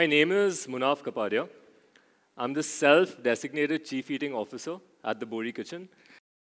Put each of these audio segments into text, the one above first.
my name is Munaf Kapadia. I'm the self-designated chief eating officer at the Bori Kitchen.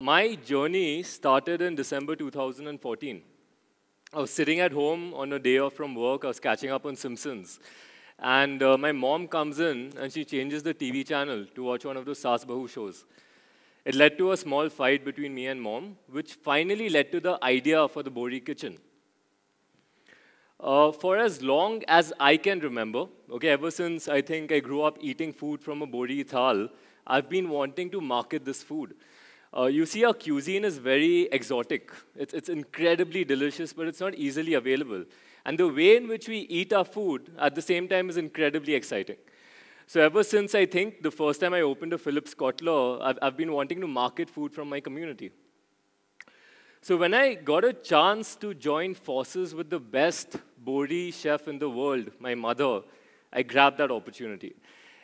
My journey started in December 2014. I was sitting at home on a day off from work. I was catching up on Simpsons. And uh, my mom comes in and she changes the TV channel to watch one of those Sas Bahu shows. It led to a small fight between me and mom, which finally led to the idea for the Bori Kitchen. Uh, for as long as I can remember, okay, ever since I think I grew up eating food from a Bodhi Thal, I've been wanting to market this food. Uh, you see, our cuisine is very exotic. It's, it's incredibly delicious, but it's not easily available. And the way in which we eat our food at the same time is incredibly exciting. So ever since I think the first time I opened a Philips Kotler, I've, I've been wanting to market food from my community. So when I got a chance to join forces with the best Bodhi chef in the world, my mother, I grabbed that opportunity.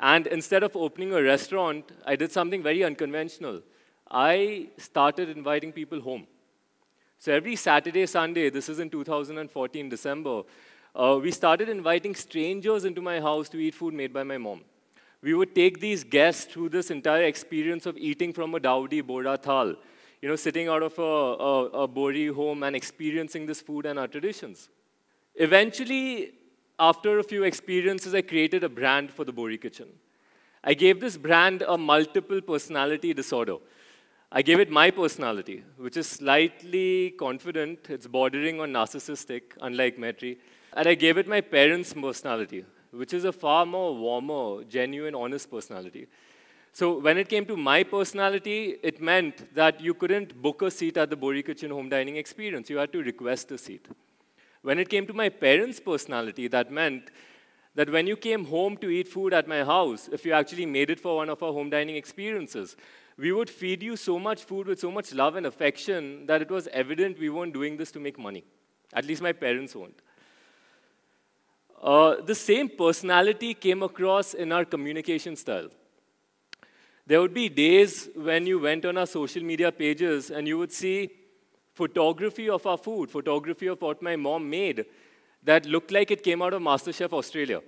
And instead of opening a restaurant, I did something very unconventional. I started inviting people home. So every Saturday, Sunday, this is in 2014, December, uh, we started inviting strangers into my house to eat food made by my mom. We would take these guests through this entire experience of eating from a Daudi Boda Thal you know, sitting out of a, a, a Bori home and experiencing this food and our traditions. Eventually, after a few experiences, I created a brand for the Bori kitchen. I gave this brand a multiple personality disorder. I gave it my personality, which is slightly confident. It's bordering on narcissistic, unlike Metri. And I gave it my parents' personality, which is a far more warmer, genuine, honest personality. So when it came to my personality, it meant that you couldn't book a seat at the Bori Kitchen home dining experience. You had to request a seat. When it came to my parents' personality, that meant that when you came home to eat food at my house, if you actually made it for one of our home dining experiences, we would feed you so much food with so much love and affection that it was evident we weren't doing this to make money. At least my parents weren't. Uh, the same personality came across in our communication style. There would be days when you went on our social media pages and you would see photography of our food, photography of what my mom made that looked like it came out of MasterChef Australia,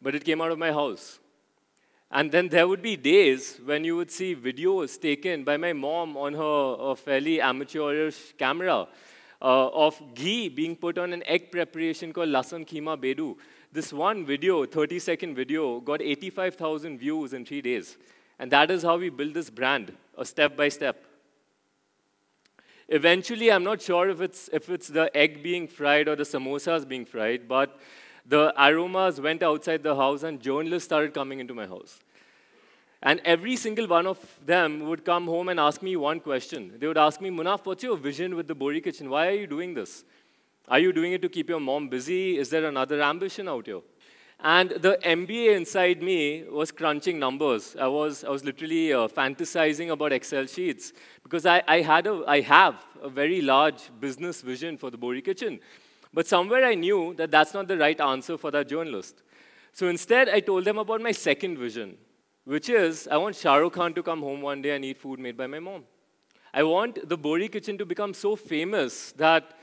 but it came out of my house. And then there would be days when you would see videos taken by my mom on her fairly amateurish camera uh, of ghee being put on an egg preparation called lasan kheema bedu. This one video, 30 second video, got 85,000 views in three days. And that is how we build this brand, a step by step. Eventually, I'm not sure if it's, if it's the egg being fried or the samosas being fried, but the aromas went outside the house and journalists started coming into my house. And every single one of them would come home and ask me one question. They would ask me, Munaf, what's your vision with the Bori kitchen? Why are you doing this? Are you doing it to keep your mom busy? Is there another ambition out here? And the MBA inside me was crunching numbers. I was, I was literally uh, fantasizing about Excel sheets because I, I, had a, I have a very large business vision for the Bori Kitchen. But somewhere I knew that that's not the right answer for that journalist. So instead, I told them about my second vision, which is I want Shah Rukh Khan to come home one day and eat food made by my mom. I want the Bori Kitchen to become so famous that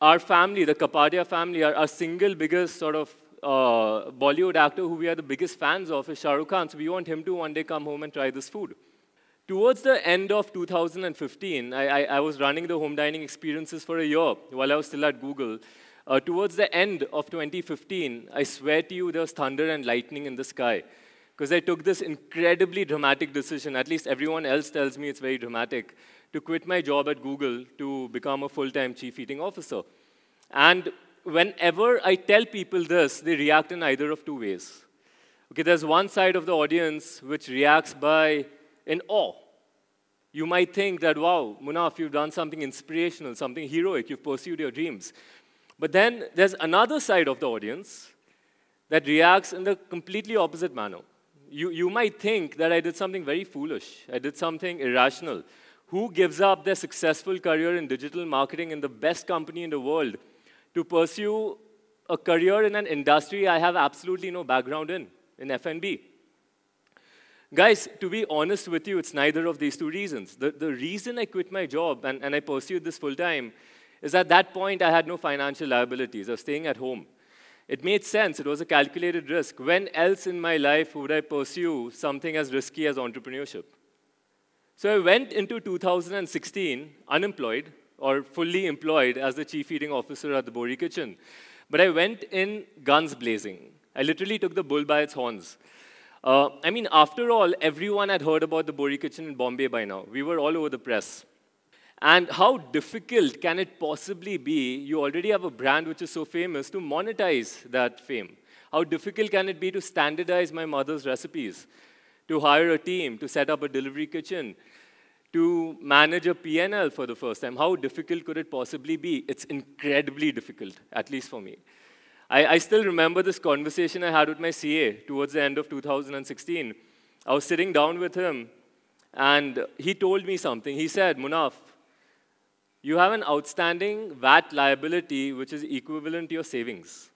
our family, the Kapadia family, our, our single biggest sort of a uh, Bollywood actor who we are the biggest fans of is Shah Rukh Khan, so we want him to one day come home and try this food. Towards the end of 2015, I, I, I was running the home dining experiences for a year while I was still at Google. Uh, towards the end of 2015, I swear to you, there was thunder and lightning in the sky because I took this incredibly dramatic decision, at least everyone else tells me it's very dramatic, to quit my job at Google to become a full-time chief eating officer. And whenever I tell people this, they react in either of two ways. Okay, there's one side of the audience which reacts by in awe. You might think that, wow, Munaf, you've done something inspirational, something heroic, you've pursued your dreams. But then there's another side of the audience that reacts in the completely opposite manner. You, you might think that I did something very foolish, I did something irrational. Who gives up their successful career in digital marketing in the best company in the world to pursue a career in an industry I have absolutely no background in, in F&B. Guys, to be honest with you, it's neither of these two reasons. The, the reason I quit my job and, and I pursued this full time is at that point I had no financial liabilities. I was staying at home. It made sense. It was a calculated risk. When else in my life would I pursue something as risky as entrepreneurship? So I went into 2016 unemployed, or fully employed as the chief eating officer at the Bori kitchen. But I went in guns blazing. I literally took the bull by its horns. Uh, I mean, after all, everyone had heard about the Bori kitchen in Bombay by now. We were all over the press. And how difficult can it possibly be? You already have a brand which is so famous to monetize that fame. How difficult can it be to standardize my mother's recipes, to hire a team, to set up a delivery kitchen, to manage a PNL for the first time. How difficult could it possibly be? It's incredibly difficult, at least for me. I, I still remember this conversation I had with my CA towards the end of 2016. I was sitting down with him, and he told me something. He said, Munaf, you have an outstanding VAT liability which is equivalent to your savings.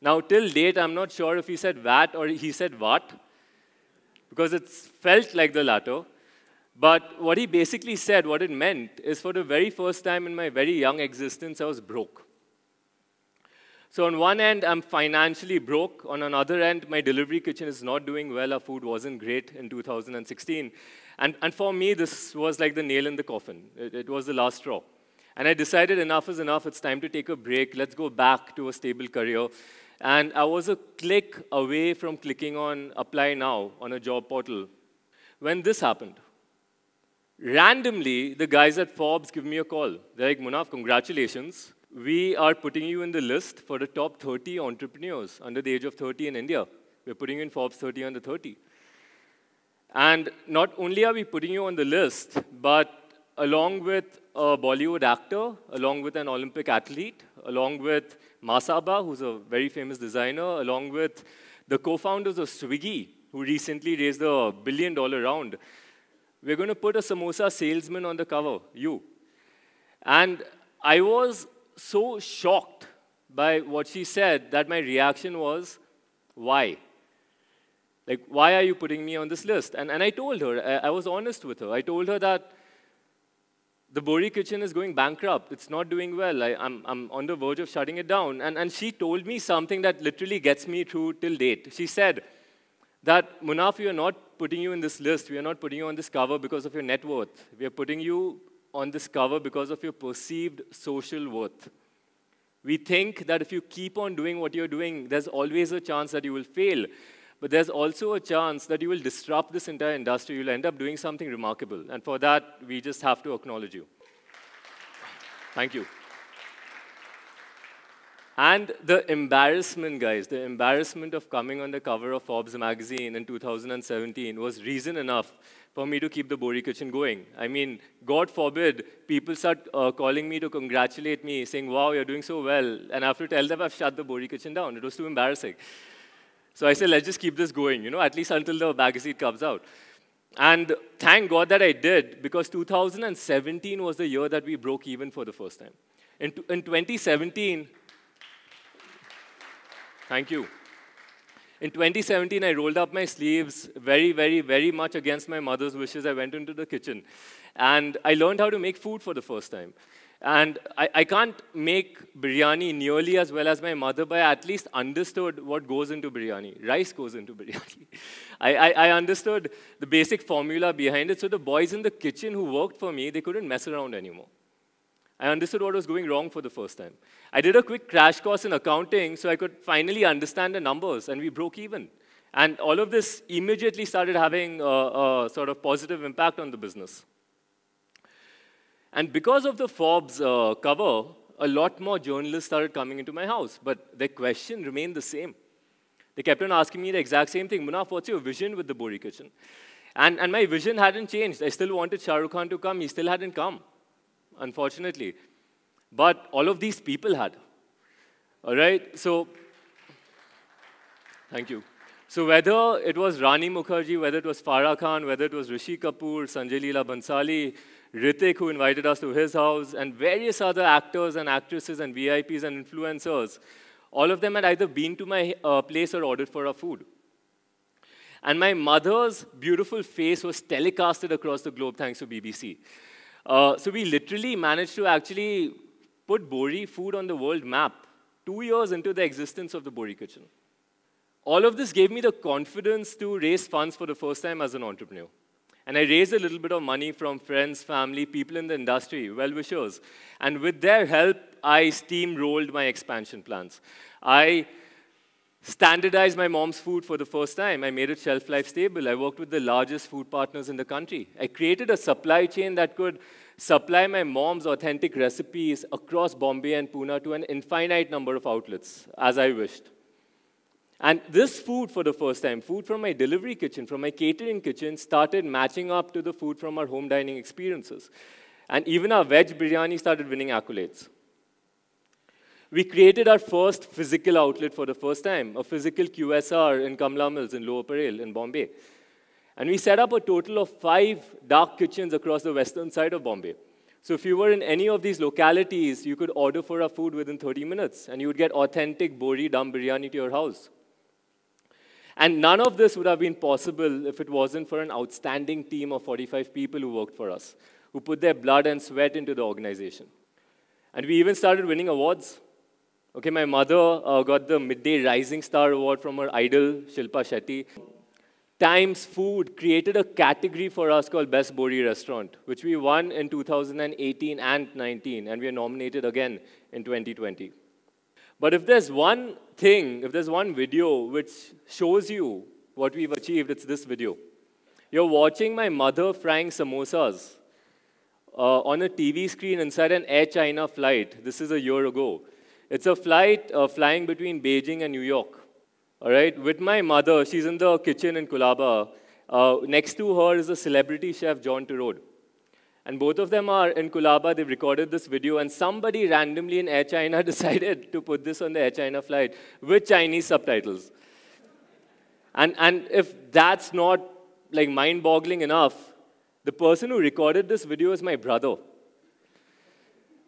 Now, till date, I'm not sure if he said VAT or he said VAT, because it felt like the latter. But what he basically said, what it meant, is for the very first time in my very young existence, I was broke. So, on one end, I'm financially broke. On another end, my delivery kitchen is not doing well. Our food wasn't great in 2016. And, and for me, this was like the nail in the coffin. It, it was the last straw. And I decided enough is enough. It's time to take a break. Let's go back to a stable career. And I was a click away from clicking on apply now on a job portal when this happened. Randomly, the guys at Forbes give me a call. They're like, Munaf, congratulations. We are putting you in the list for the top 30 entrepreneurs under the age of 30 in India. We're putting you in Forbes 30 under 30. And not only are we putting you on the list, but along with a Bollywood actor, along with an Olympic athlete, along with Masaba, who's a very famous designer, along with the co-founders of Swiggy, who recently raised a billion dollar round, we're going to put a samosa salesman on the cover, you. And I was so shocked by what she said that my reaction was, why? Like, why are you putting me on this list? And, and I told her, I, I was honest with her. I told her that the Bori kitchen is going bankrupt. It's not doing well. I, am I'm, I'm on the verge of shutting it down. And, and she told me something that literally gets me through till date. She said, that, Munaf, we are not putting you in this list. We are not putting you on this cover because of your net worth. We are putting you on this cover because of your perceived social worth. We think that if you keep on doing what you're doing, there's always a chance that you will fail. But there's also a chance that you will disrupt this entire industry. You'll end up doing something remarkable. And for that, we just have to acknowledge you. Thank you. And the embarrassment, guys, the embarrassment of coming on the cover of Forbes magazine in 2017 was reason enough for me to keep the Bori Kitchen going. I mean, God forbid, people start uh, calling me to congratulate me, saying, wow, you're doing so well. And I have to tell them I've shut the Bori Kitchen down. It was too embarrassing. So I said, let's just keep this going, you know, at least until the magazine comes out. And thank God that I did, because 2017 was the year that we broke even for the first time. In, in 2017, Thank you. In 2017, I rolled up my sleeves very, very, very much against my mother's wishes. I went into the kitchen and I learned how to make food for the first time. And I, I, can't make biryani nearly as well as my mother, but I at least understood what goes into biryani. Rice goes into biryani. I, I, I understood the basic formula behind it. So the boys in the kitchen who worked for me, they couldn't mess around anymore. I understood what was going wrong for the first time. I did a quick crash course in accounting so I could finally understand the numbers, and we broke even. And all of this immediately started having a, a sort of positive impact on the business. And because of the Forbes uh, cover, a lot more journalists started coming into my house, but their question remained the same. They kept on asking me the exact same thing Munaf, what's your vision with the Bori Kitchen? And, and my vision hadn't changed. I still wanted Shah Rukh Khan to come, he still hadn't come unfortunately. But all of these people had. All right? So, thank you. So whether it was Rani Mukherjee, whether it was Farah Khan, whether it was Rishi Kapoor, Sanjay Leela Bansali, Ritik, who invited us to his house, and various other actors and actresses and VIPs and influencers, all of them had either been to my uh, place or ordered for our food. And my mother's beautiful face was telecasted across the globe thanks to BBC. Uh, so we literally managed to actually put Bori food on the world map two years into the existence of the Bori Kitchen. All of this gave me the confidence to raise funds for the first time as an entrepreneur. And I raised a little bit of money from friends, family, people in the industry, well wishers. And with their help, I steamrolled my expansion plans. I standardized my mom's food for the first time. I made it shelf life stable. I worked with the largest food partners in the country. I created a supply chain that could supply my mom's authentic recipes across Bombay and Pune to an infinite number of outlets, as I wished. And this food, for the first time, food from my delivery kitchen, from my catering kitchen, started matching up to the food from our home dining experiences. And even our veg biryani started winning accolades we created our first physical outlet for the first time, a physical QSR in Kamla Mills in Lower Parel in Bombay. And we set up a total of five dark kitchens across the western side of Bombay. So if you were in any of these localities, you could order for our food within 30 minutes, and you would get authentic Bori dum biryani to your house. And none of this would have been possible if it wasn't for an outstanding team of 45 people who worked for us, who put their blood and sweat into the organization. And we even started winning awards. Okay, my mother uh, got the Midday Rising Star Award from her idol, Shilpa Shetty. Times Food created a category for us called Best Bori Restaurant, which we won in 2018 and 19, and we are nominated again in 2020. But if there's one thing, if there's one video which shows you what we've achieved, it's this video. You're watching my mother frying samosas uh, on a TV screen inside an Air China flight. This is a year ago. It's a flight uh, flying between Beijing and New York. All right, with my mother, she's in the kitchen in Kulaba. Uh, next to her is the celebrity chef John Turod. And both of them are in Kulaba. They've recorded this video, and somebody randomly in Air China decided to put this on the Air China flight with Chinese subtitles. And, and if that's not like mind-boggling enough, the person who recorded this video is my brother.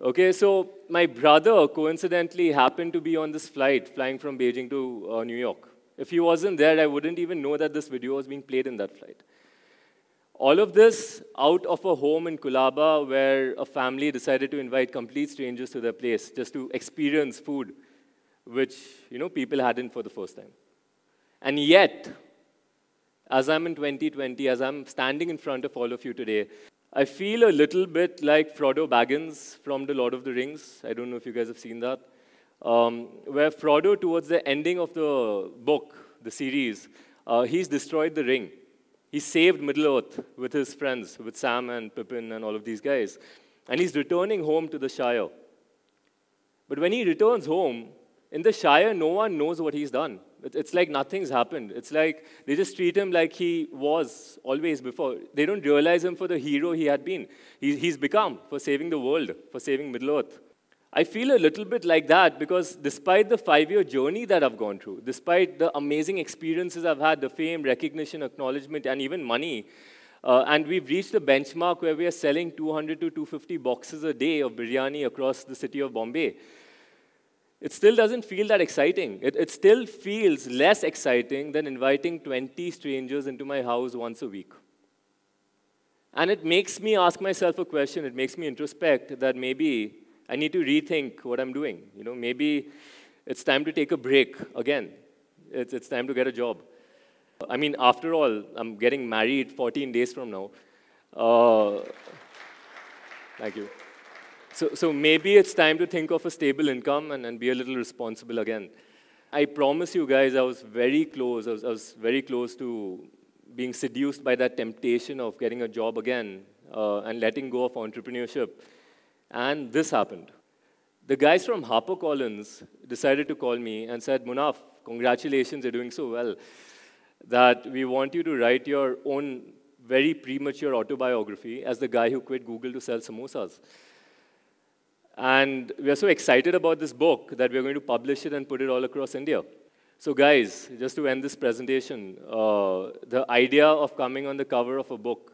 Okay, so my brother coincidentally happened to be on this flight flying from Beijing to uh, New York. If he wasn't there, I wouldn't even know that this video was being played in that flight. All of this out of a home in Kulaba where a family decided to invite complete strangers to their place just to experience food, which you know people hadn't for the first time. And yet, as I'm in 2020, as I'm standing in front of all of you today, I feel a little bit like Frodo Baggins from The Lord of the Rings. I don't know if you guys have seen that. Um, where Frodo, towards the ending of the book, the series, uh, he's destroyed the ring. He saved Middle-earth with his friends, with Sam and Pippin and all of these guys. And he's returning home to the Shire. But when he returns home, in the Shire, no one knows what he's done. It's like nothing's happened. It's like they just treat him like he was always before. They don't realize him for the hero he had been. He's become for saving the world, for saving Middle Earth. I feel a little bit like that because despite the five year journey that I've gone through, despite the amazing experiences I've had, the fame, recognition, acknowledgement, and even money, uh, and we've reached the benchmark where we are selling 200 to 250 boxes a day of biryani across the city of Bombay it still doesn't feel that exciting. It, it still feels less exciting than inviting 20 strangers into my house once a week. And it makes me ask myself a question, it makes me introspect that maybe I need to rethink what I'm doing. You know, maybe it's time to take a break again. It's, it's time to get a job. I mean, after all, I'm getting married 14 days from now. Uh, thank you. So, so maybe it's time to think of a stable income and, and be a little responsible again. I promise you guys, I was very close. I was, I was very close to being seduced by that temptation of getting a job again uh, and letting go of entrepreneurship. And this happened. The guys from HarperCollins decided to call me and said, Munaf, congratulations, you're doing so well that we want you to write your own very premature autobiography as the guy who quit Google to sell samosas. And we are so excited about this book that we're going to publish it and put it all across India. So guys, just to end this presentation, uh, the idea of coming on the cover of a book,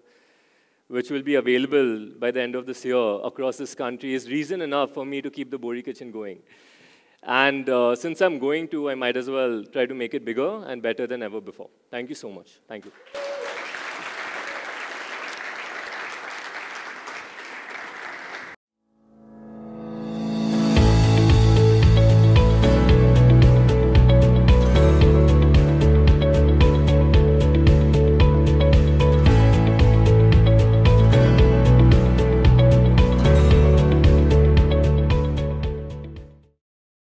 which will be available by the end of this year across this country, is reason enough for me to keep the Bori Kitchen going. And uh, since I'm going to, I might as well try to make it bigger and better than ever before. Thank you so much. Thank you.